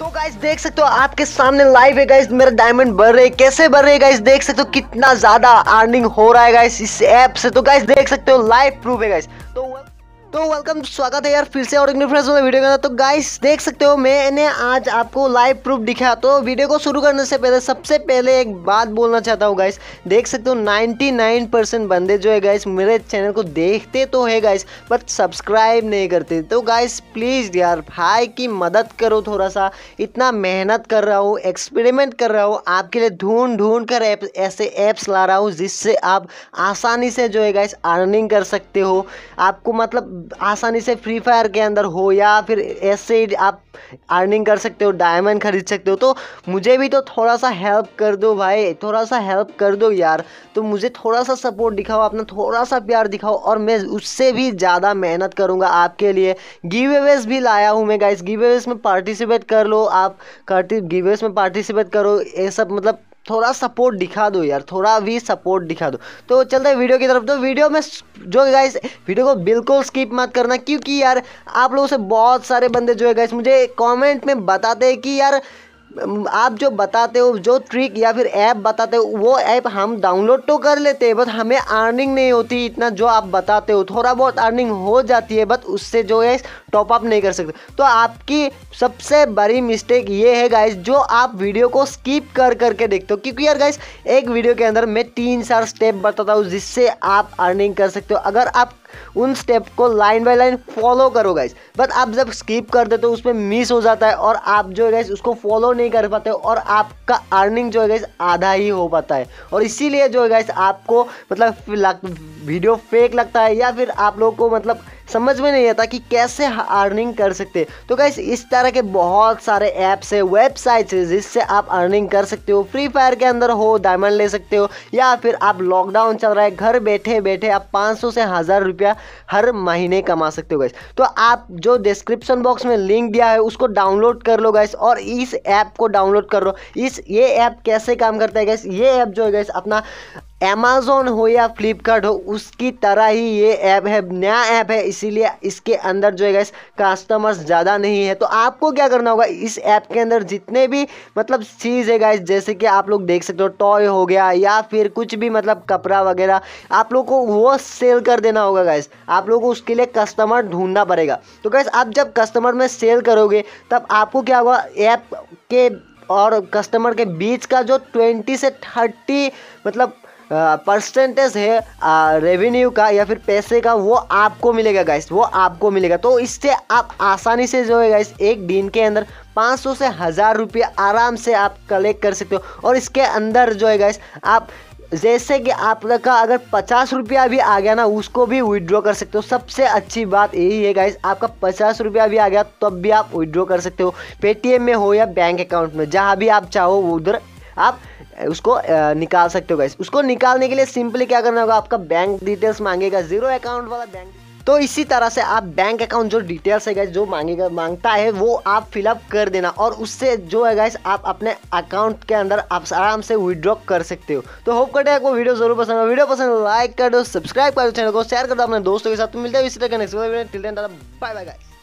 तो गाइस देख सकते हो आपके सामने लाइव है गाइस मेरा डायमंड बढ़ रहे कैसे बढ़ रहे गाइस देख सकते हो कितना ज्यादा अर्निंग हो रहा है गाइस इस ऐप से तो गाइस देख सकते हो लाइव प्रूफ है गाइस तो तो वेलकम स्वागत है यार फिर से और फ्रेंड्स वीडियो के अंदर तो गाइस देख सकते हो मैंने आज आपको लाइव प्रूफ दिखा तो वीडियो को शुरू करने से पहले सबसे पहले एक बात बोलना चाहता हूँ गाइस देख सकते हो 99 परसेंट बंदे जो है गाइस मेरे चैनल को देखते तो है गाइस बट सब्सक्राइब नहीं करते तो गाइस प्लीज़ यार भाई की मदद करो थोड़ा सा इतना मेहनत कर रहा हूँ एक्सपेरिमेंट कर रहा हूँ आपके लिए ढूंढ ढूंढ कर ऐसे ऐप्स ला रहा हूँ जिससे आप आसानी से जो है गाइस अर्निंग कर सकते हो आपको मतलब आसानी से फ्री फायर के अंदर हो या फिर ऐसे ही आप अर्निंग कर सकते हो डायमंड खरीद सकते हो तो मुझे भी तो थोड़ा सा हेल्प कर दो भाई थोड़ा सा हेल्प कर दो यार तो मुझे थोड़ा सा सपोर्ट दिखाओ अपना थोड़ा सा प्यार दिखाओ और मैं उससे भी ज़्यादा मेहनत करूँगा आपके लिए गिव अवेज भी लाया हूँ मैं गाइस गिव अवेज में पार्टिसिपेट कर लो आप गिव अवेज में पार्टिसिपेट करो ये सब मतलब थोड़ा सपोर्ट दिखा दो यार थोड़ा भी सपोर्ट दिखा दो तो चलते हैं वीडियो की तरफ तो वीडियो में जो गाइस वीडियो को बिल्कुल स्किप मत करना क्योंकि यार आप लोगों से बहुत सारे बंदे जो है गाइस मुझे कमेंट में बताते हैं कि यार आप जो बताते हो जो ट्रिक या फिर ऐप बताते हो वो ऐप हम डाउनलोड तो कर लेते हैं बट हमें अर्निंग नहीं होती इतना जो आप बताते हो थोड़ा बहुत अर्निंग हो जाती है बट उससे जो है टॉप अप नहीं कर सकते तो आपकी सबसे बड़ी मिस्टेक ये है गाइस जो आप वीडियो को स्किप कर करके देखते हो क्योंकि यार गाइस एक वीडियो के अंदर मैं तीन चार स्टेप बताता हूँ जिससे आप अर्निंग कर सकते हो अगर आप उन स्टेप को लाइन बाय लाइन फॉलो करो गाइस बट आप जब स्किप कर देते हो उसमें मिस हो जाता है और आप जो है गाइस उसको फॉलो नहीं कर पाते और आपका अर्निंग जो है गाइस आधा ही हो पाता है और इसीलिए जो है गाइस आपको मतलब वीडियो फेक लगता है या फिर आप लोगों को मतलब समझ में नहीं आता कि कैसे अर्निंग कर सकते तो गैस इस तरह के बहुत सारे ऐप्स है वेबसाइट्स है जिससे आप अर्निंग कर सकते हो फ्री फायर के अंदर हो डायमंड ले सकते हो या फिर आप लॉकडाउन चल रहा है घर बैठे बैठे आप 500 से हज़ार रुपया हर महीने कमा सकते हो गैस तो आप जो डिस्क्रिप्शन बॉक्स में लिंक दिया है उसको डाउनलोड कर लो गैस और इस ऐप को डाउनलोड कर लो इस ये ऐप कैसे काम करता है गैस ये ऐप जो है गैस अपना अमेज़ोन हो या फ्लिपकार्ट हो उसकी तरह ही ये ऐप है नया ऐप है इसीलिए इसके अंदर जो है गैस कस्टमर्स ज़्यादा नहीं है तो आपको क्या करना होगा इस ऐप के अंदर जितने भी मतलब चीज़ है गैस जैसे कि आप लोग देख सकते हो टॉय हो गया या फिर कुछ भी मतलब कपड़ा वगैरह आप लोग को वो सेल कर देना होगा गैस आप लोग को उसके लिए कस्टमर ढूंढना पड़ेगा तो गैस आप जब कस्टमर में सेल करोगे तब आपको क्या होगा ऐप के और कस्टमर के बीच का जो ट्वेंटी से थर्टी मतलब परसेंटेज है रेवेन्यू का या फिर पैसे का वो आपको मिलेगा गाइस वो आपको मिलेगा तो इससे आप आसानी से जो है गाइस एक दिन के अंदर 500 से हज़ार रुपये आराम से आप कलेक्ट कर सकते हो और इसके अंदर जो है गाइस आप जैसे कि आपका अगर पचास रुपया भी आ गया ना उसको भी विड्रॉ कर सकते हो सबसे अच्छी बात यही है गाइस आपका पचास रुपया भी आ गया तब भी आप विड्रॉ कर सकते हो पेटीएम में हो या बैंक अकाउंट में जहाँ भी आप चाहो उधर आप उसको निकाल सकते हो गाइस उसको निकालने के लिए सिंपली क्या करना होगा आपका बैंक डिटेल्स मांगेगा जीरो अकाउंट वाला बैंक तो इसी तरह से आप बैंक अकाउंट जो डिटेल्स है गैस जो मांगेगा मांगता है वो आप फिलअप कर देना और उससे जो है गैस आप अपने अकाउंट के अंदर आप आराम से विड्रॉ कर सकते हो तो होप करते हैं आपको वीडियो जरूर पसंद है वीडियो पसंद लाइक तो कर दो सब्सक्राइब कर दो चैनल को शेयर कर दो अपने दोस्तों के साथ तो मिलते हैं इसी तरह बाय बाय गाइस